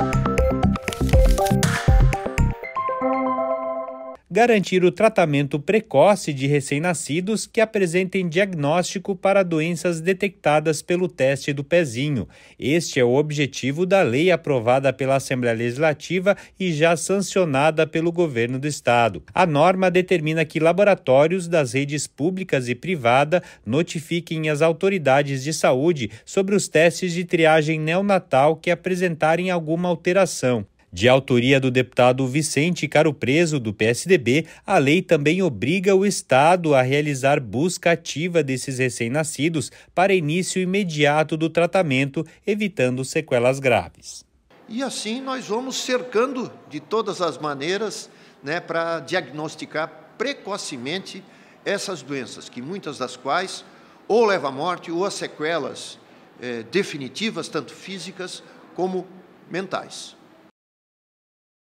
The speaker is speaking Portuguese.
Bye. garantir o tratamento precoce de recém-nascidos que apresentem diagnóstico para doenças detectadas pelo teste do pezinho. Este é o objetivo da lei aprovada pela Assembleia Legislativa e já sancionada pelo governo do estado. A norma determina que laboratórios das redes públicas e privada notifiquem as autoridades de saúde sobre os testes de triagem neonatal que apresentarem alguma alteração. De autoria do deputado Vicente Caro Preso, do PSDB, a lei também obriga o Estado a realizar busca ativa desses recém-nascidos para início imediato do tratamento, evitando sequelas graves. E assim nós vamos cercando de todas as maneiras né, para diagnosticar precocemente essas doenças, que muitas das quais ou leva à morte ou a sequelas eh, definitivas, tanto físicas como mentais.